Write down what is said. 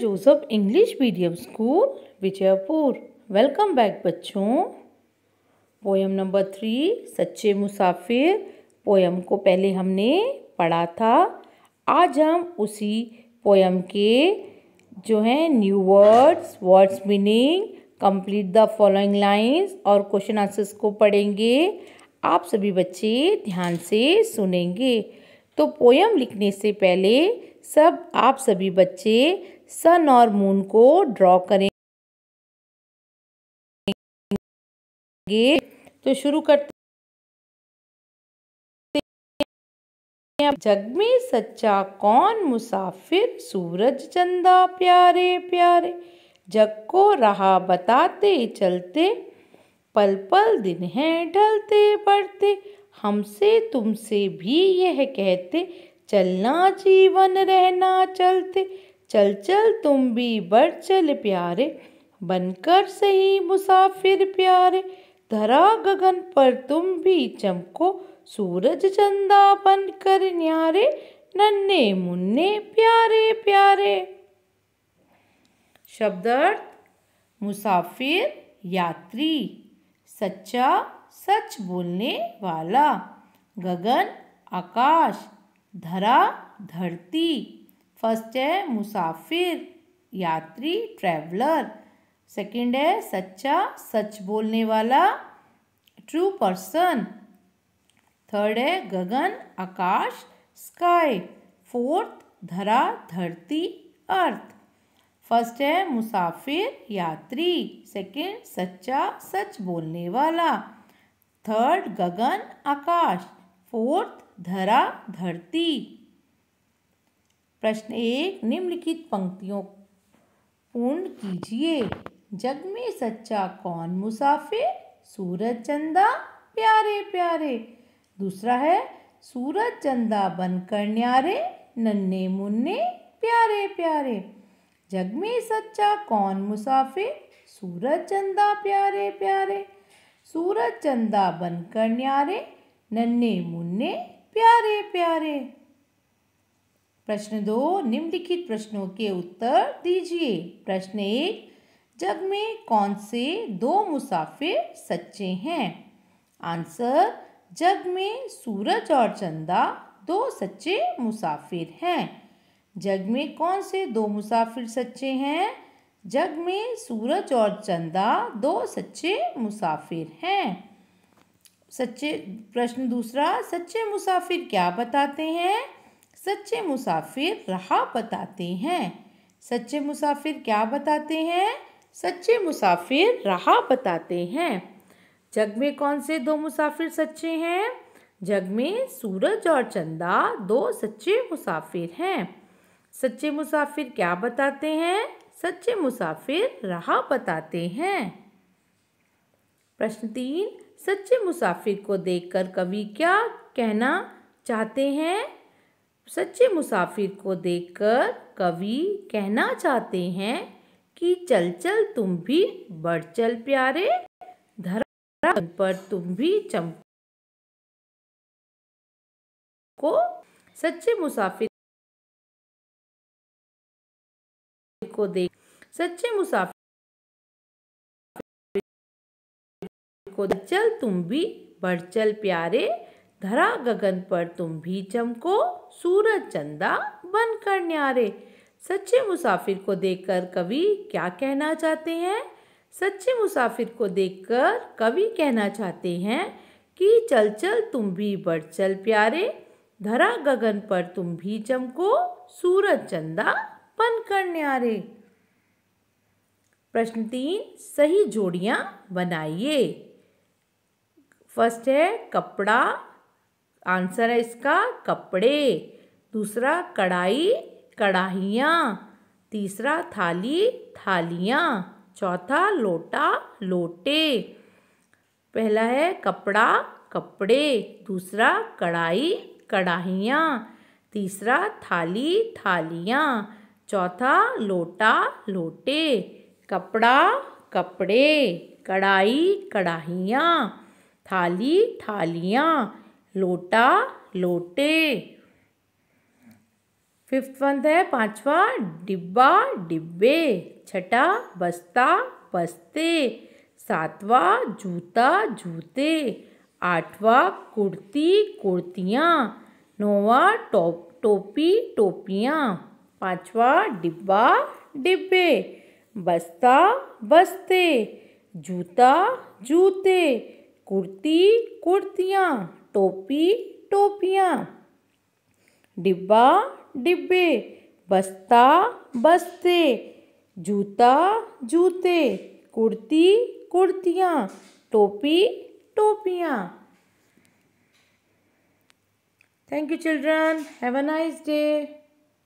Joseph English medium school Vijayapur welcome back बच्चों poem number three सच्चे मुसाफिर पोयम को पहले हमने पढ़ा था आज हम उसी पोयम के जो हैं new words words meaning complete the following lines और क्वेश्चन आंसर्स को पढ़ेंगे आप सभी बच्चे ध्यान से सुनेंगे तो पोयम लिखने से पहले सब आप सभी बच्चे सन और मून को ड्रॉ करेंगे तो शुरू करते जग में सच्चा कौन मुसाफिर सूरज चंदा प्यारे प्यारे जग को रहा बताते चलते पल पल दिन हैं ढलते बढ़ते हमसे तुमसे भी यह कहते चलना जीवन रहना चलते चल चल तुम भी बढ़ चल प्यारे बनकर सही मुसाफिर प्यारे धरा गगन पर तुम भी चमको सूरज चंदा बन कर न्यारे नन्हे मुन्ने प्यारे प्यारे शब्दार्थ मुसाफिर यात्री सच्चा सच बोलने वाला गगन आकाश धरा धरती फर्स्ट है मुसाफिर यात्री ट्रेवलर सेकंड है सच्चा सच बोलने वाला ट्रू पर्सन थर्ड है गगन आकाश स्काई फोर्थ धरा धरती अर्थ फर्स्ट है मुसाफिर यात्री सेकंड सच्चा सच बोलने वाला थर्ड गगन आकाश फोर्थ धरा धरती प्रश्न एक निम्नलिखित पंक्तियों पूर्ण कीजिए जग में सच्चा कौन मुसाफिर सूरज चंदा प्यारे प्यारे दूसरा है सूरज चंदा बनकर न्यारे नन्हे मुन्ने प्यारे प्यारे जग में सच्चा कौन मुसाफिर सूरज चंदा प्यारे प्यारे सूरज चंदा बनकर न्यारे नन्हे मुन्ने प्यारे प्यारे प्रश्न दो निम्नलिखित प्रश्नों के उत्तर दीजिए प्रश्न एक जग में कौन से दो मुसाफिर सच्चे हैं आंसर जग में सूरज और चंदा दो सच्चे मुसाफिर हैं जग में कौन से दो मुसाफिर सच्चे हैं जग में सूरज और चंदा दो सच्चे मुसाफिर हैं सच्चे प्रश्न दूसरा सच्चे मुसाफिर क्या बताते हैं सच्चे मुसाफिर राह बताते हैं सच्चे मुसाफिर क्या बताते हैं सच्चे मुसाफिर राह बताते हैं जग में कौन से दो मुसाफिर सच्चे हैं जग में सूरज और चंदा दो सच्चे मुसाफिर हैं सच्चे मुसाफिर क्या बताते हैं सच्चे मुसाफिर राह बताते हैं प्रश्न तीन सच्चे मुसाफिर को देखकर कवि क्या कहना चाहते हैं सच्चे मुसाफिर को देखकर कवि कहना चाहते हैं कि चल चल तुम भी बढ़ चल प्यारे धरा पर तुम भी चम को सच्चे मुसाफिर को देख सच्चे मुसाफिर चमको चल तुम भी बढ़ चल प्यारे धरा गगन पर तुम भी चमको सूरज चंदा बन कर न्यारे सच्चे मुसाफिर को देखकर कवि क्या कहना चाहते हैं सच्चे मुसाफिर को देखकर कवि कहना चाहते हैं कि चल चल तुम भी बढ़ चल प्यारे धरा गगन पर तुम भी चमको सूरज चंदा बन कर न्यारे प्रश्न तीन सही जोड़ियाँ बनाइए फर्स्ट है कपड़ा आंसर है इसका कपड़े दूसरा कढ़ाई कढ़ाइयाँ तीसरा थाली थालियाँ चौथा लोटा लोटे पहला है कपड़ा कपड़े दूसरा कढ़ाई कढ़ाइयाँ तीसरा थाली थालियाँ चौथा लोटा लोटे कपड़ा कपड़े कढ़ाई कढ़ाइयाँ थाली थालियाँ लोटा लोटे फिफ्थ वन है पांचवा डिब्बा डिब्बे छठा बस्ता बस्ते सातवा जूता जूते आठवा कुर्ती कुर्तियाँ नौवा टॉप टोपी टोपियाँ पांचवा डिब्बा डिब्बे बस्ता बस्ते जूता जूते कुर्ती कुर्तियाँ टोपी टोपियाँ डिब्बा डिब्बे बस्ता बस्ते जूता जूते कुर्ती कुर्तियाँ टोपी टोपियाँ thank you children have a nice day